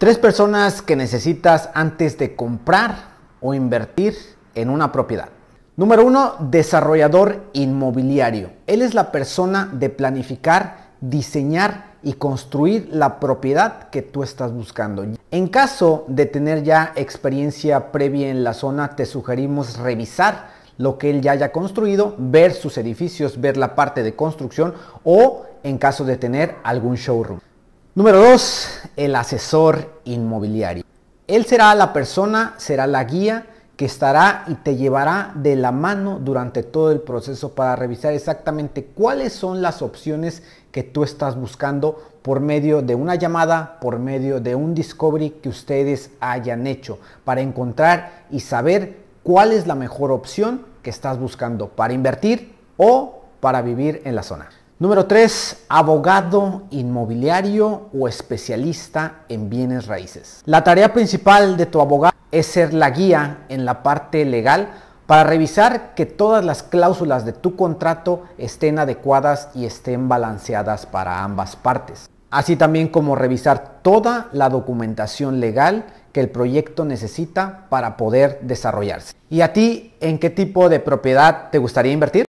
Tres personas que necesitas antes de comprar o invertir en una propiedad. Número uno, desarrollador inmobiliario. Él es la persona de planificar, diseñar y construir la propiedad que tú estás buscando. En caso de tener ya experiencia previa en la zona, te sugerimos revisar lo que él ya haya construido, ver sus edificios, ver la parte de construcción o en caso de tener algún showroom. Número 2, el asesor inmobiliario. Él será la persona, será la guía que estará y te llevará de la mano durante todo el proceso para revisar exactamente cuáles son las opciones que tú estás buscando por medio de una llamada, por medio de un discovery que ustedes hayan hecho, para encontrar y saber cuál es la mejor opción que estás buscando para invertir o para vivir en la zona. Número 3, abogado inmobiliario o especialista en bienes raíces. La tarea principal de tu abogado es ser la guía en la parte legal para revisar que todas las cláusulas de tu contrato estén adecuadas y estén balanceadas para ambas partes. Así también como revisar toda la documentación legal que el proyecto necesita para poder desarrollarse. ¿Y a ti en qué tipo de propiedad te gustaría invertir?